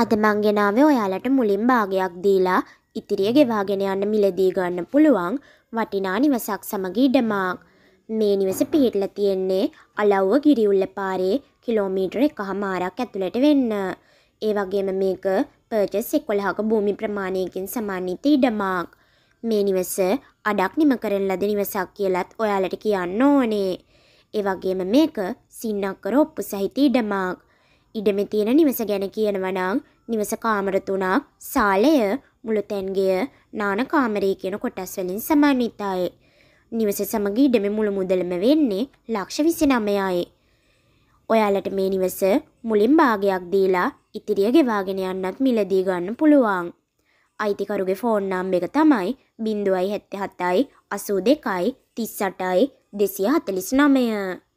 අද මං ගෙනාවේ ඔයාලට මුලින් භාගයක් දීලා ඉතිරිය ගෙවාගෙන යන්න මිලදී ගන්න පුළුවන් වටිනා නිවසක් සමග ඉඩමක්. මේ නිවස පිහිටලා තියෙන්නේ අලව්ව ගිරිඋල්ල පාරේ කිලෝමීටර් 1මාරක් ඇතුළට වෙන්න. ඒ වගේම මේක පර්චස් 11ක භූමි ප්‍රමාණයකින් සමන්විත ඉඩමක්. මේ නිවස අඩක් නිම කරන ලද නිවසක් කියලත් ඔයාලට කියන්න ඕනේ. ඒ වගේම මේක සින්නක්කර ඔප්පු සහිත ඉඩමක්. ඉඩමේ තියෙන නිවස ගැන කියනවනම් නිවස කාමර තුනක් සාලය මුළු තැන්ගය නාන කාමරය කියන කොටස් වලින් සමන්විතයි. නිවස සමග ඉඩමේ මුළු මුදලම වෙන්නේ ලක්ෂ 29යි. ඔයාලට මේ නිවස මුලින් භාගයක් දීලා ඉතිරිය ගෙවාගෙන යන්නත් මිලදී ගන්න පුළුවන්. අයිතිකරුගේ ෆෝන් නම් එක තමයි 077 82 38 249.